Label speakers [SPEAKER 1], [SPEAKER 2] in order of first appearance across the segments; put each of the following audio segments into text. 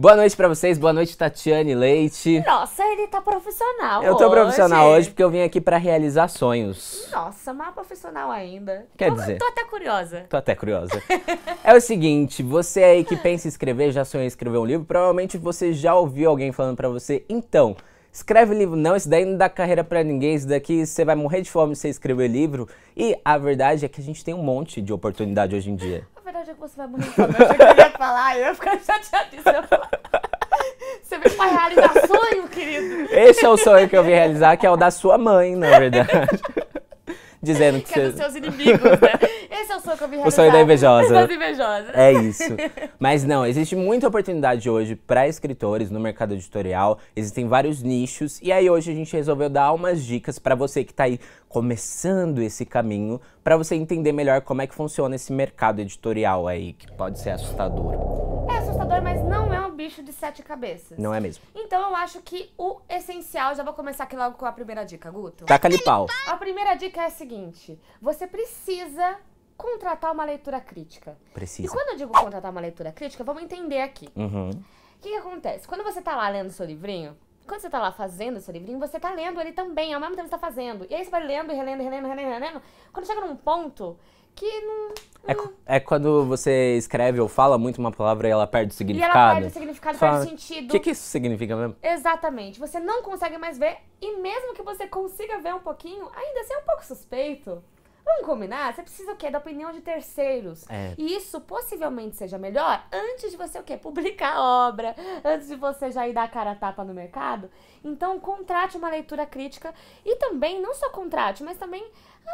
[SPEAKER 1] Boa noite para vocês, boa noite Tatiane Leite.
[SPEAKER 2] Nossa, ele tá profissional Eu tô hoje. profissional hoje
[SPEAKER 1] porque eu vim aqui para realizar sonhos.
[SPEAKER 2] Nossa, mais profissional ainda. Quer tô, dizer? Tô até curiosa.
[SPEAKER 1] Tô até curiosa. é o seguinte, você aí que pensa em escrever, já sonhou em escrever um livro, provavelmente você já ouviu alguém falando para você, então, escreve livro não, isso daí não dá carreira para ninguém, isso daqui você vai morrer de fome se escrever livro. E a verdade é que a gente tem um monte de oportunidade hoje em dia
[SPEAKER 2] dia que você vai morrer de Eu achei que ia falar, eu ia ficar chateadíssima. Você veio pra realizar sonho,
[SPEAKER 1] querido. Esse é o sonho que eu vim realizar, que é o da sua mãe, na verdade dizendo que, que você... é dos seus inimigos, né? Esse é o sonho que eu me realizava. O sonho da invejosa. invejosa. É isso. Mas não, existe muita oportunidade hoje para escritores no mercado editorial. Existem vários nichos. E aí hoje a gente resolveu dar umas dicas para você que está aí começando esse caminho, para você entender melhor como é que funciona esse mercado editorial aí, que pode ser assustador.
[SPEAKER 2] É assustador, mas não bicho de sete cabeças. Não é mesmo. Então eu acho que o essencial, já vou começar aqui logo com a primeira dica, Guto. Taca ali pau. A primeira dica é a seguinte: você precisa contratar uma leitura crítica. Precisa. E quando eu digo contratar uma leitura crítica, vamos entender aqui. Uhum. O que, que acontece? Quando você tá lá lendo seu livrinho, quando você tá lá fazendo seu livrinho, você tá lendo ele também, ao mesmo tempo que você tá fazendo. E aí você vai lendo, relendo, relendo, relendo, relendo. Quando chega num ponto que não.
[SPEAKER 1] É, é quando você escreve ou fala muito uma palavra e ela perde o significado. E ela perde o significado,
[SPEAKER 2] fala, perde o sentido. O que, que isso
[SPEAKER 1] significa mesmo?
[SPEAKER 2] Exatamente. Você não consegue mais ver, e mesmo que você consiga ver um pouquinho, ainda assim é um pouco suspeito. Vamos combinar? Você precisa o quê? Da opinião de terceiros. É. E isso possivelmente seja melhor antes de você o quê? Publicar a obra, antes de você já ir dar a cara a tapa no mercado. Então, contrate uma leitura crítica e também, não só contrate, mas também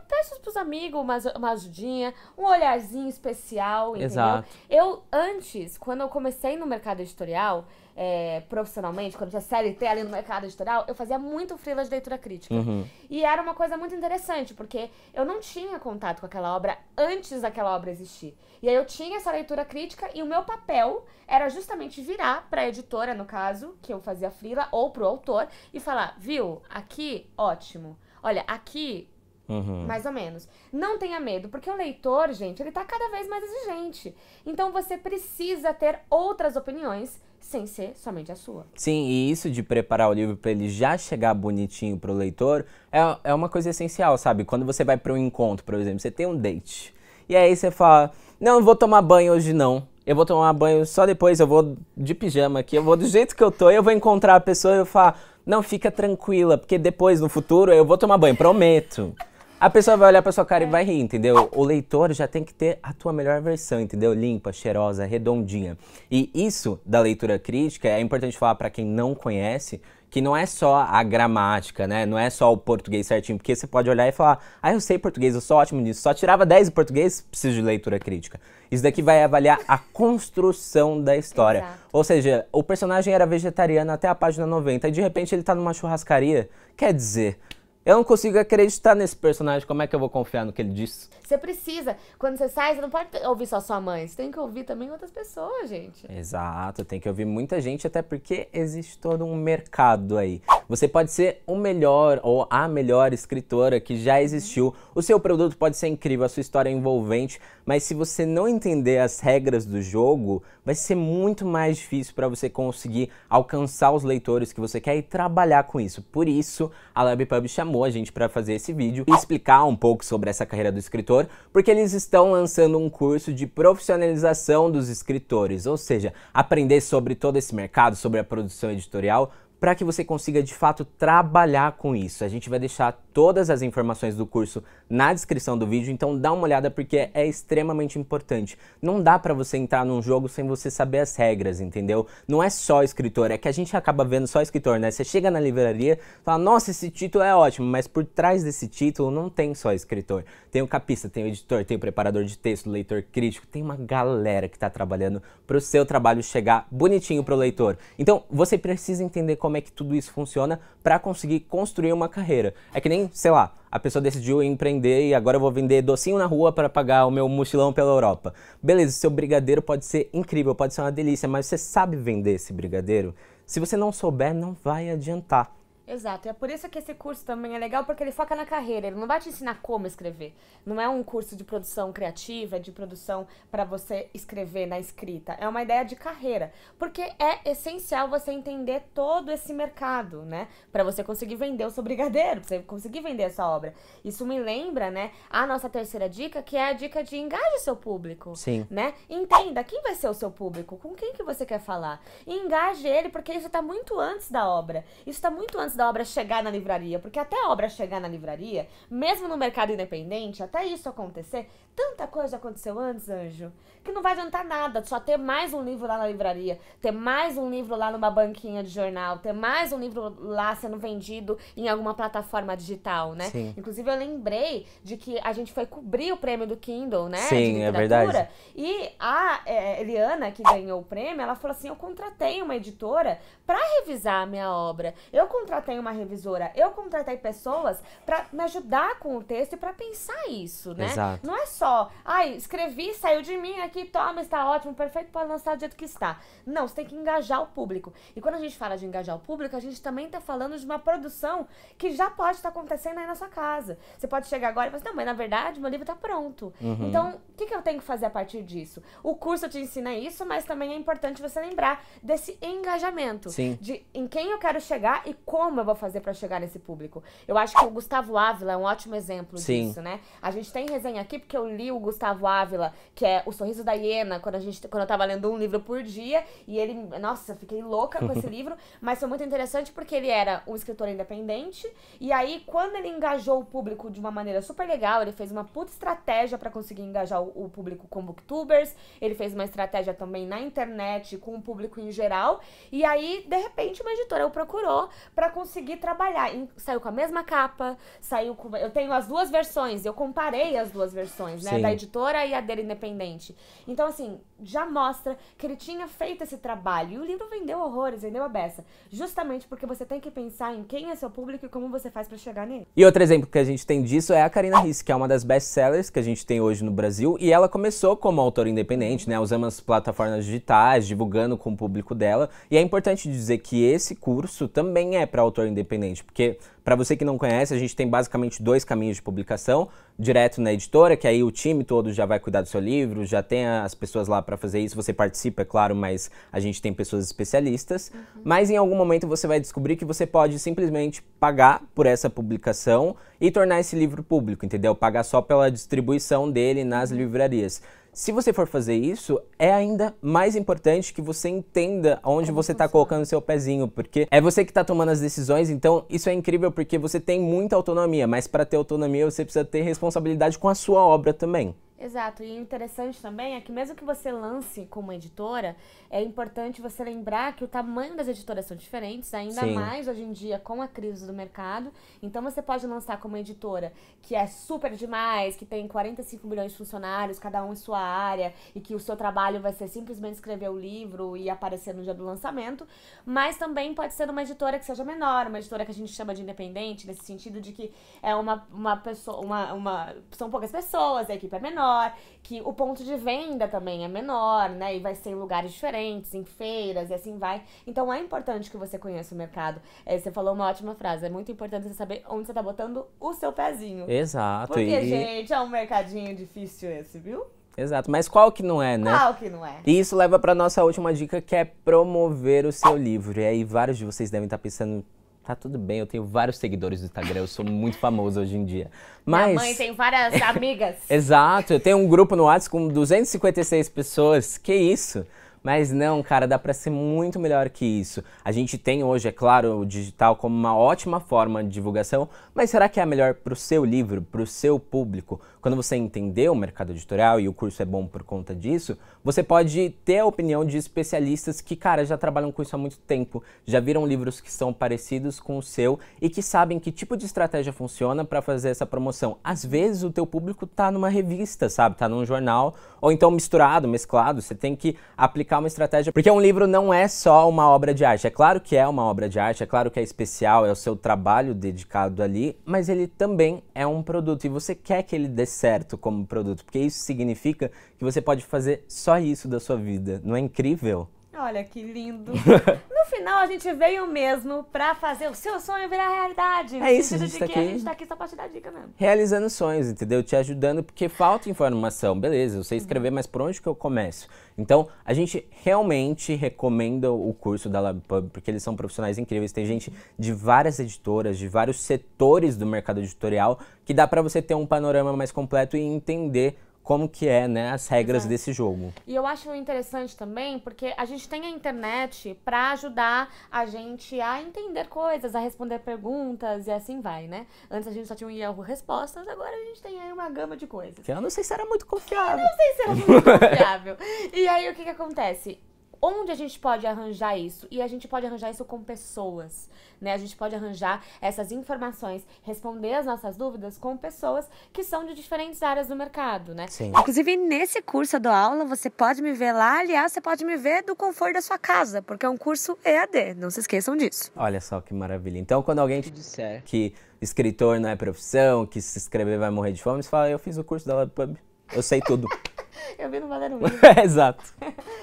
[SPEAKER 2] peço pros amigos uma, uma ajudinha, um olharzinho especial, entendeu? Exato. Eu, antes, quando eu comecei no mercado editorial, é, profissionalmente, quando tinha CLT ali no mercado editorial, eu fazia muito freelas de leitura crítica. Uhum. E era uma coisa muito interessante, porque eu não tinha contato com aquela obra antes daquela obra existir. E aí eu tinha essa leitura crítica e o meu papel era justamente virar pra editora, no caso, que eu fazia freela, ou pro autor, e falar, viu, aqui, ótimo. Olha, aqui Uhum. Mais ou menos. Não tenha medo, porque o leitor, gente, ele está cada vez mais exigente. Então você precisa ter outras opiniões sem ser somente a sua.
[SPEAKER 1] Sim, e isso de preparar o livro para ele já chegar bonitinho pro leitor é, é uma coisa essencial, sabe? Quando você vai para um encontro, por exemplo, você tem um date. E aí você fala: Não, não vou tomar banho hoje não. Eu vou tomar banho só depois, eu vou de pijama aqui, eu vou do jeito que eu tô, eu vou encontrar a pessoa e eu falo: Não, fica tranquila, porque depois, no futuro, eu vou tomar banho, prometo. A pessoa vai olhar pra sua cara é. e vai rir, entendeu? O leitor já tem que ter a tua melhor versão, entendeu? Limpa, cheirosa, redondinha. E isso da leitura crítica é importante falar para quem não conhece, que não é só a gramática, né? Não é só o português certinho, porque você pode olhar e falar: "Ah, eu sei português, eu sou ótimo nisso. Só tirava 10 em português, preciso de leitura crítica". Isso daqui vai avaliar a construção da história. Exato. Ou seja, o personagem era vegetariano até a página 90 e de repente ele tá numa churrascaria. Quer dizer, eu não consigo acreditar nesse personagem. Como é que eu vou confiar no que ele diz?
[SPEAKER 2] Você precisa. Quando você sai, você não pode ouvir só sua mãe. Você tem que ouvir também outras pessoas, gente.
[SPEAKER 1] Exato. Tem que ouvir muita gente, até porque existe todo um mercado aí. Você pode ser o melhor ou a melhor escritora que já existiu. O seu produto pode ser incrível, a sua história é envolvente, mas se você não entender as regras do jogo, vai ser muito mais difícil para você conseguir alcançar os leitores que você quer e trabalhar com isso. Por isso, a LabPub chamou a gente para fazer esse vídeo e explicar um pouco sobre essa carreira do escritor, porque eles estão lançando um curso de profissionalização dos escritores, ou seja, aprender sobre todo esse mercado, sobre a produção editorial, para que você consiga de fato trabalhar com isso. A gente vai deixar todas as informações do curso na descrição do vídeo, então dá uma olhada porque é extremamente importante. Não dá para você entrar num jogo sem você saber as regras, entendeu? Não é só escritor, é que a gente acaba vendo só escritor, né? Você chega na livraria, fala: "Nossa, esse título é ótimo", mas por trás desse título não tem só escritor. Tem o capista, tem o editor, tem o preparador de texto, leitor crítico, tem uma galera que está trabalhando para o seu trabalho chegar bonitinho para o leitor. Então, você precisa entender como como é que tudo isso funciona para conseguir construir uma carreira. É que nem, sei lá, a pessoa decidiu empreender e agora eu vou vender docinho na rua para pagar o meu mochilão pela Europa. Beleza, seu brigadeiro pode ser incrível, pode ser uma delícia, mas você sabe vender esse brigadeiro? Se você não souber, não vai adiantar.
[SPEAKER 2] Exato, é por isso que esse curso também é legal, porque ele foca na carreira, ele não vai te ensinar como escrever. Não é um curso de produção criativa, de produção para você escrever na escrita. É uma ideia de carreira, porque é essencial você entender todo esse mercado, né? Para você conseguir vender o seu brigadeiro, pra você conseguir vender essa obra. Isso me lembra, né, a nossa terceira dica, que é a dica de engaje seu público. Sim. Né? Entenda quem vai ser o seu público, com quem que você quer falar. E engaje ele, porque isso tá muito antes da obra. Isso tá muito antes da da obra chegar na livraria, porque até a obra chegar na livraria, mesmo no mercado independente, até isso acontecer, tanta coisa aconteceu antes, anjo, que não vai adiantar nada só ter mais um livro lá na livraria, ter mais um livro lá numa banquinha de jornal, ter mais um livro lá sendo vendido em alguma plataforma digital, né? Sim. Inclusive eu lembrei de que a gente foi cobrir o prêmio do Kindle, né? Sim, é verdade. E a é, Eliana, que ganhou o prêmio, ela falou assim: "Eu contratei uma editora para revisar a minha obra. Eu contratei contratei uma revisora, eu contratei pessoas para me ajudar com o texto e para pensar isso, né? Exato. Não é só, ai, escrevi, saiu de mim aqui, toma, está ótimo, perfeito, pode lançar do jeito que está. Não, você tem que engajar o público. E quando a gente fala de engajar o público, a gente também está falando de uma produção que já pode estar tá acontecendo aí na sua casa. Você pode chegar agora e falar, assim, não, mas na verdade meu livro está pronto. Uhum. Então, o que, que eu tenho que fazer a partir disso? O curso te ensina isso, mas também é importante você lembrar desse engajamento. Sim. De em quem eu quero chegar e como como eu vou fazer para chegar nesse público? Eu acho que o Gustavo Ávila é um ótimo exemplo Sim. disso, né? A gente tem resenha aqui porque eu li o Gustavo Ávila, que é O Sorriso da Hiena, quando, a gente, quando eu tava lendo um livro por dia, e ele, nossa, fiquei louca com esse livro, mas foi muito interessante porque ele era um escritor independente, e aí quando ele engajou o público de uma maneira super legal, ele fez uma puta estratégia para conseguir engajar o, o público com booktubers, ele fez uma estratégia também na internet com o público em geral, e aí de repente uma editora o procurou para conseguir consegui trabalhar. E saiu com a mesma capa, saiu com. Eu tenho as duas versões, eu comparei as duas versões, né? Sim. Da editora e a dele independente. Então, assim, já mostra que ele tinha feito esse trabalho. E o livro vendeu horrores, vendeu a beça. Justamente porque você tem que pensar em quem é seu público e como você faz para chegar
[SPEAKER 1] nele. E outro exemplo que a gente tem disso é a Karina Riss, que é uma das best-sellers que a gente tem hoje no Brasil. E ela começou como autora independente, né? Usando as plataformas digitais, divulgando com o público dela. E é importante dizer que esse curso também é para autor independente? Porque, para você que não conhece, a gente tem basicamente dois caminhos de publicação: direto na editora, que aí o time todo já vai cuidar do seu livro, já tem as pessoas lá para fazer isso, você participa, é claro, mas a gente tem pessoas especialistas. Uhum. Mas em algum momento você vai descobrir que você pode simplesmente pagar por essa publicação e tornar esse livro público, entendeu? Pagar só pela distribuição dele nas uhum. livrarias. Se você for fazer isso, é ainda mais importante que você entenda onde Como você está colocando seu pezinho, porque é você que está tomando as decisões, então isso é incrível porque você tem muita autonomia, mas para ter autonomia você precisa ter responsabilidade com a sua obra também.
[SPEAKER 2] Exato, e interessante também é que mesmo que você lance como editora, é importante você lembrar que o tamanho das editoras são diferentes, ainda Sim. mais hoje em dia com a crise do mercado. Então você pode lançar como editora que é super demais, que tem 45 milhões de funcionários, cada um em sua área, e que o seu trabalho vai ser simplesmente escrever o livro e aparecer no dia do lançamento, mas também pode ser uma editora que seja menor, uma editora que a gente chama de independente, nesse sentido de que é uma, uma pessoa, uma, uma, são poucas pessoas, a equipe é menor, menor, que o ponto de venda também é menor, né? E vai ser em lugares diferentes, em feiras e assim vai. Então é importante que você conheça o mercado. É, você falou uma ótima frase, é muito importante você saber onde você tá botando o seu pezinho. Exato. Porque, e... gente, é um mercadinho difícil esse, viu?
[SPEAKER 1] Exato, mas qual que não é, né? Qual que não é? E isso leva para nossa última dica, que é promover o seu livro. E aí vários de vocês devem estar tá pensando, Tá tudo bem, eu tenho vários seguidores do Instagram, eu sou muito famoso hoje em dia. Mas... Minha mãe
[SPEAKER 2] tem várias amigas.
[SPEAKER 1] Exato, eu tenho um grupo no WhatsApp com 256 pessoas, que isso? Mas não, cara, dá para ser muito melhor que isso. A gente tem hoje, é claro, o digital como uma ótima forma de divulgação, mas será que é melhor para o seu livro, para o seu público? Quando você entender o mercado editorial e o curso é bom por conta disso, você pode ter a opinião de especialistas que, cara, já trabalham com isso há muito tempo, já viram livros que são parecidos com o seu e que sabem que tipo de estratégia funciona para fazer essa promoção. Às vezes o teu público tá numa revista, sabe? Tá num jornal, ou então misturado, mesclado, você tem que aplicar uma estratégia, porque um livro não é só uma obra de arte. É claro que é uma obra de arte, é claro que é especial, é o seu trabalho dedicado ali, mas ele também é um produto e você quer que ele dê certo como produto, porque isso significa que você pode fazer só isso da sua vida. Não é incrível?
[SPEAKER 2] Olha que lindo. No final, a gente veio mesmo pra fazer o seu sonho virar realidade. É isso, a gente, de tá que aqui... a gente tá aqui só pra te dar dica mesmo.
[SPEAKER 1] Realizando sonhos, entendeu? Te ajudando, porque falta informação. Beleza, eu sei escrever, uhum. mas por onde que eu começo? Então, a gente realmente recomenda o curso da LabPub, porque eles são profissionais incríveis. Tem gente de várias editoras, de vários setores do mercado editorial, que dá para você ter um panorama mais completo e entender como que é, né, as regras Exato. desse jogo.
[SPEAKER 2] E eu acho interessante também, porque a gente tem a internet para ajudar a gente a entender coisas, a responder perguntas e assim vai, né? Antes a gente só tinha um Yahoo Respostas, agora a gente tem aí uma gama de coisas.
[SPEAKER 1] Que eu não sei se era muito confiável. Eu não
[SPEAKER 2] sei se era muito confiável. e aí o que que acontece? onde a gente pode arranjar isso? E a gente pode arranjar isso com pessoas, né? A gente pode arranjar essas informações, responder as nossas dúvidas com pessoas que são de diferentes áreas do mercado, né? Sim. Inclusive, nesse curso eu dou aula, você pode me ver lá, aliás, você pode me ver do conforto da sua casa, porque é um curso EAD, não se
[SPEAKER 1] esqueçam disso. Olha só que maravilha. Então, quando alguém te disser que escritor não é profissão, que se escrever vai morrer de fome, você fala, eu fiz o curso da LabPub. Eu sei tudo.
[SPEAKER 2] Eu vi no Balé no Livro. Exato.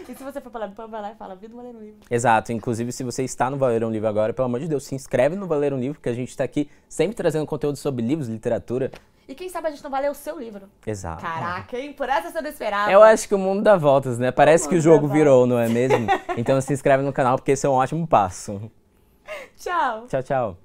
[SPEAKER 2] e se você for para lá e fala, vi no Balé no Livro.
[SPEAKER 1] Exato. Inclusive, se você está no Valer um Livro agora, pelo amor de Deus, se inscreve no Valer um Livro, porque a gente está aqui sempre trazendo conteúdo sobre livros, literatura.
[SPEAKER 2] E quem sabe a gente não vai ler o seu livro. Exato. Caraca, hein? Por essa eu esperava.
[SPEAKER 1] Eu acho que o mundo dá voltas, né? Parece o que o jogo virou, não é mesmo? então se inscreve no canal, porque esse é um ótimo passo. Tchau. Tchau, tchau.